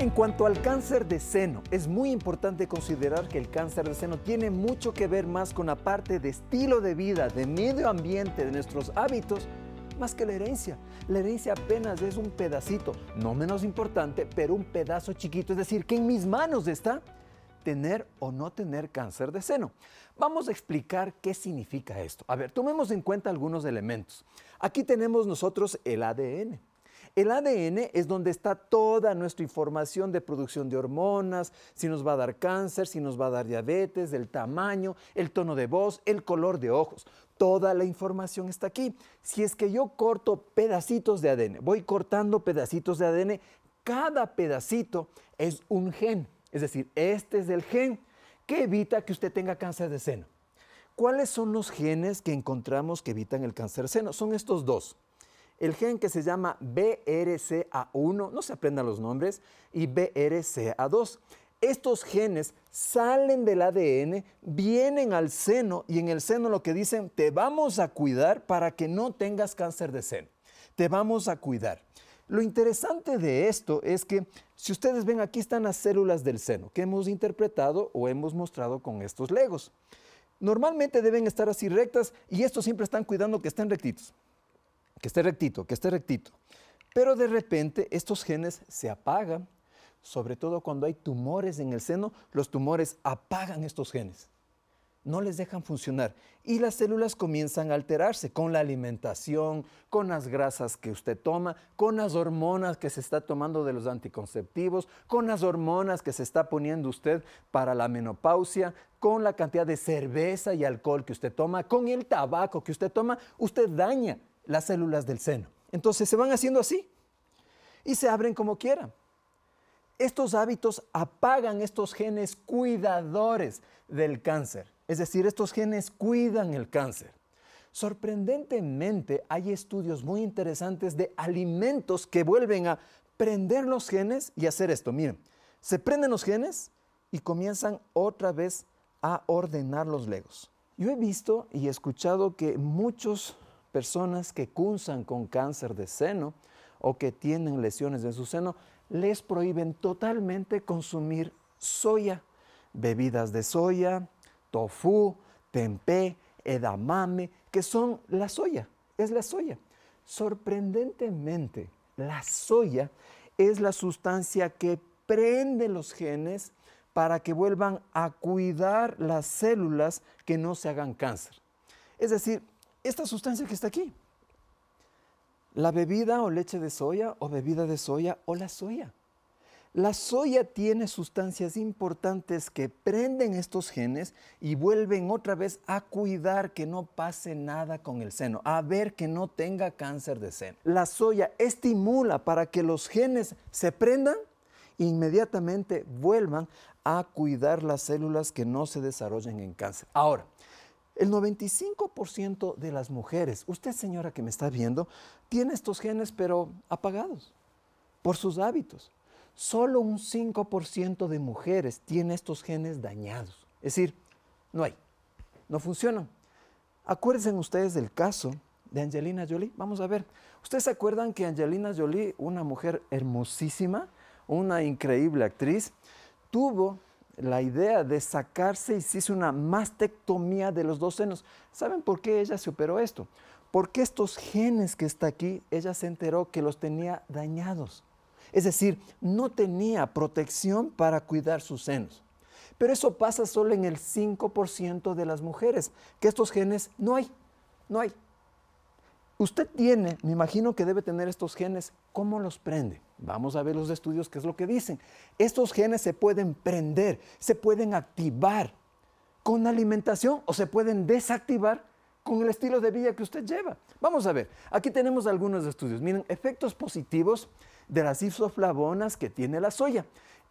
En cuanto al cáncer de seno, es muy importante considerar que el cáncer de seno tiene mucho que ver más con la parte de estilo de vida, de medio ambiente, de nuestros hábitos, más que la herencia. La herencia apenas es un pedacito, no menos importante, pero un pedazo chiquito, es decir, que en mis manos está tener o no tener cáncer de seno. Vamos a explicar qué significa esto. A ver, tomemos en cuenta algunos elementos. Aquí tenemos nosotros el ADN. El ADN es donde está toda nuestra información de producción de hormonas, si nos va a dar cáncer, si nos va a dar diabetes, el tamaño, el tono de voz, el color de ojos. Toda la información está aquí. Si es que yo corto pedacitos de ADN, voy cortando pedacitos de ADN, cada pedacito es un gen. Es decir, este es el gen que evita que usted tenga cáncer de seno. ¿Cuáles son los genes que encontramos que evitan el cáncer de seno? Son estos dos el gen que se llama BRCA1, no se aprendan los nombres, y BRCA2. Estos genes salen del ADN, vienen al seno y en el seno lo que dicen, te vamos a cuidar para que no tengas cáncer de seno, te vamos a cuidar. Lo interesante de esto es que, si ustedes ven, aquí están las células del seno que hemos interpretado o hemos mostrado con estos legos. Normalmente deben estar así rectas y estos siempre están cuidando que estén rectitos que esté rectito, que esté rectito. Pero de repente estos genes se apagan, sobre todo cuando hay tumores en el seno, los tumores apagan estos genes, no les dejan funcionar y las células comienzan a alterarse con la alimentación, con las grasas que usted toma, con las hormonas que se está tomando de los anticonceptivos, con las hormonas que se está poniendo usted para la menopausia, con la cantidad de cerveza y alcohol que usted toma, con el tabaco que usted toma, usted daña las células del seno. Entonces se van haciendo así y se abren como quieran. Estos hábitos apagan estos genes cuidadores del cáncer, es decir, estos genes cuidan el cáncer. Sorprendentemente hay estudios muy interesantes de alimentos que vuelven a prender los genes y hacer esto. Miren, se prenden los genes y comienzan otra vez a ordenar los legos. Yo he visto y escuchado que muchos personas que cunzan con cáncer de seno o que tienen lesiones en su seno, les prohíben totalmente consumir soya, bebidas de soya, tofu, tempé, edamame, que son la soya, es la soya. Sorprendentemente, la soya es la sustancia que prende los genes para que vuelvan a cuidar las células que no se hagan cáncer. Es decir, esta sustancia que está aquí. La bebida o leche de soya o bebida de soya o la soya. La soya tiene sustancias importantes que prenden estos genes y vuelven otra vez a cuidar que no pase nada con el seno, a ver que no tenga cáncer de seno. La soya estimula para que los genes se prendan e inmediatamente vuelvan a cuidar las células que no se desarrollen en cáncer. Ahora, el 95% de las mujeres, usted señora que me está viendo, tiene estos genes pero apagados por sus hábitos. Solo un 5% de mujeres tiene estos genes dañados. Es decir, no hay, no funcionan. Acuérdense ustedes del caso de Angelina Jolie. Vamos a ver, ¿ustedes se acuerdan que Angelina Jolie, una mujer hermosísima, una increíble actriz, tuvo la idea de sacarse y se hizo una mastectomía de los dos senos. ¿Saben por qué ella se operó esto? Porque estos genes que está aquí, ella se enteró que los tenía dañados. Es decir, no tenía protección para cuidar sus senos. Pero eso pasa solo en el 5% de las mujeres, que estos genes no hay, no hay. Usted tiene, me imagino que debe tener estos genes, ¿cómo los prende? Vamos a ver los estudios qué es lo que dicen. Estos genes se pueden prender, se pueden activar con alimentación o se pueden desactivar con el estilo de vida que usted lleva. Vamos a ver, aquí tenemos algunos estudios. Miren, efectos positivos de las isoflavonas que tiene la soya.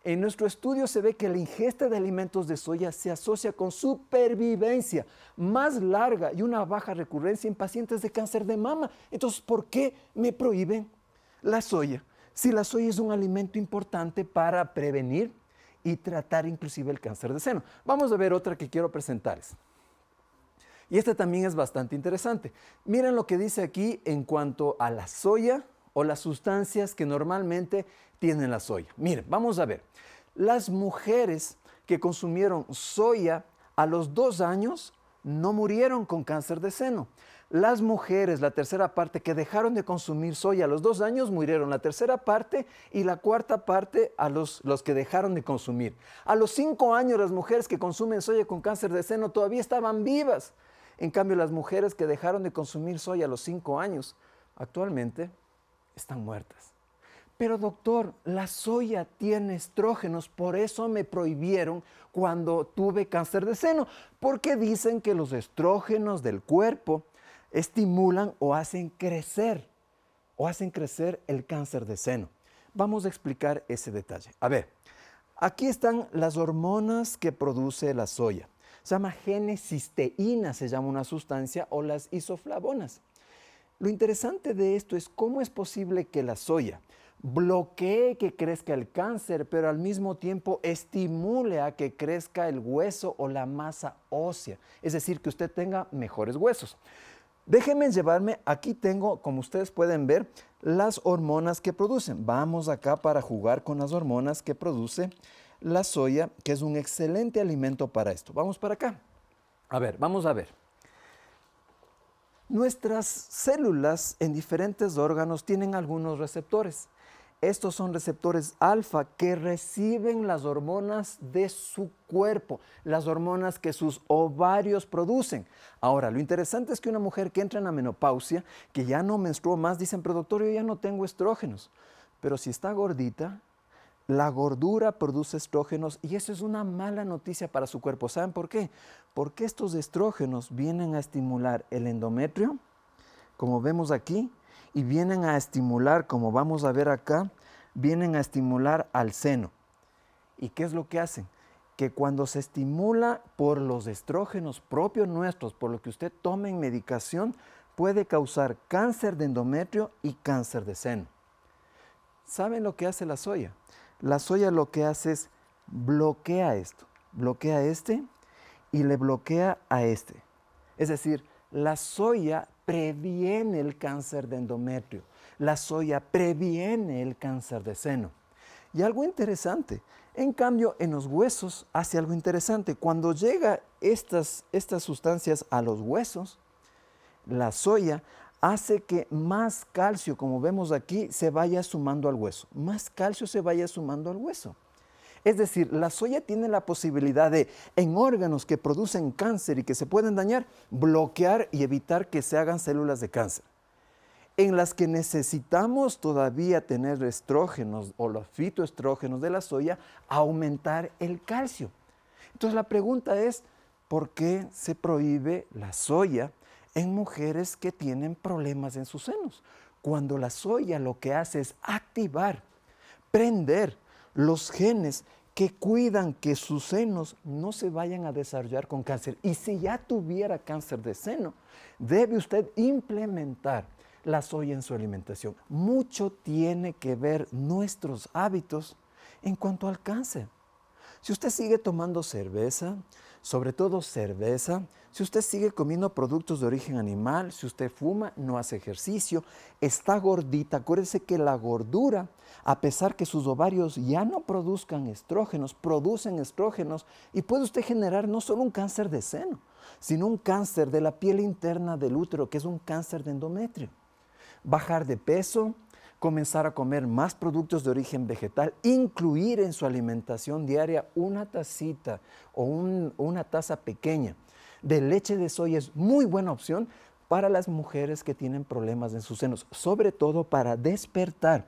En nuestro estudio se ve que la ingesta de alimentos de soya se asocia con supervivencia más larga y una baja recurrencia en pacientes de cáncer de mama. Entonces, ¿por qué me prohíben la soya? Si la soya es un alimento importante para prevenir y tratar inclusive el cáncer de seno. Vamos a ver otra que quiero presentarles. Y esta también es bastante interesante. Miren lo que dice aquí en cuanto a la soya o las sustancias que normalmente tienen la soya. Miren, vamos a ver. Las mujeres que consumieron soya a los dos años no murieron con cáncer de seno. Las mujeres, la tercera parte, que dejaron de consumir soya a los dos años murieron, la tercera parte y la cuarta parte a los, los que dejaron de consumir. A los cinco años las mujeres que consumen soya con cáncer de seno todavía estaban vivas. En cambio, las mujeres que dejaron de consumir soya a los cinco años actualmente están muertas. Pero doctor, la soya tiene estrógenos, por eso me prohibieron cuando tuve cáncer de seno, porque dicen que los estrógenos del cuerpo estimulan o hacen crecer, o hacen crecer el cáncer de seno. Vamos a explicar ese detalle. A ver, aquí están las hormonas que produce la soya. Se llama genesisteína, se llama una sustancia, o las isoflavonas. Lo interesante de esto es cómo es posible que la soya bloquee que crezca el cáncer, pero al mismo tiempo estimule a que crezca el hueso o la masa ósea, es decir, que usted tenga mejores huesos. Déjenme llevarme, aquí tengo, como ustedes pueden ver, las hormonas que producen. Vamos acá para jugar con las hormonas que produce la soya, que es un excelente alimento para esto. Vamos para acá. A ver, vamos a ver. Nuestras células en diferentes órganos tienen algunos receptores. Estos son receptores alfa que reciben las hormonas de su cuerpo, las hormonas que sus ovarios producen. Ahora, lo interesante es que una mujer que entra en la menopausia, que ya no menstruó más, dicen, pero doctor, ya no tengo estrógenos. Pero si está gordita, la gordura produce estrógenos y eso es una mala noticia para su cuerpo. ¿Saben por qué? Porque estos estrógenos vienen a estimular el endometrio, como vemos aquí, y vienen a estimular, como vamos a ver acá, vienen a estimular al seno. ¿Y qué es lo que hacen? Que cuando se estimula por los estrógenos propios nuestros, por lo que usted tome en medicación, puede causar cáncer de endometrio y cáncer de seno. ¿Saben lo que hace la soya? La soya lo que hace es bloquea esto, bloquea este y le bloquea a este. Es decir, la soya previene el cáncer de endometrio, la soya previene el cáncer de seno. Y algo interesante, en cambio en los huesos hace algo interesante. Cuando llega estas, estas sustancias a los huesos, la soya hace que más calcio, como vemos aquí, se vaya sumando al hueso. Más calcio se vaya sumando al hueso. Es decir, la soya tiene la posibilidad de, en órganos que producen cáncer y que se pueden dañar, bloquear y evitar que se hagan células de cáncer. En las que necesitamos todavía tener estrógenos o los fitoestrógenos de la soya, aumentar el calcio. Entonces la pregunta es, ¿por qué se prohíbe la soya en mujeres que tienen problemas en sus senos. Cuando la soya lo que hace es activar, prender los genes que cuidan que sus senos no se vayan a desarrollar con cáncer. Y si ya tuviera cáncer de seno, debe usted implementar la soya en su alimentación. Mucho tiene que ver nuestros hábitos en cuanto al cáncer. Si usted sigue tomando cerveza, sobre todo cerveza, si usted sigue comiendo productos de origen animal, si usted fuma, no hace ejercicio, está gordita, acuérdese que la gordura, a pesar que sus ovarios ya no produzcan estrógenos, producen estrógenos y puede usted generar no solo un cáncer de seno, sino un cáncer de la piel interna del útero, que es un cáncer de endometrio. Bajar de peso, comenzar a comer más productos de origen vegetal, incluir en su alimentación diaria una tacita o una taza pequeña de leche de soya es muy buena opción para las mujeres que tienen problemas en sus senos, sobre todo para despertar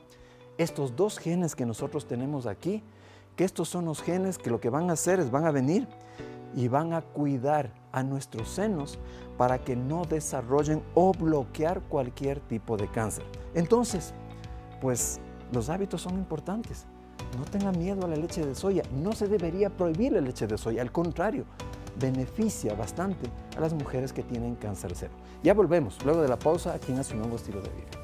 estos dos genes que nosotros tenemos aquí, que estos son los genes que lo que van a hacer es van a venir y van a cuidar a nuestros senos para que no desarrollen o bloquear cualquier tipo de cáncer. Entonces, pues los hábitos son importantes. No tenga miedo a la leche de soya. No se debería prohibir la leche de soya. Al contrario, beneficia bastante a las mujeres que tienen cáncer cero. Ya volvemos, luego de la pausa, aquí en nuevo Estilo de Vida.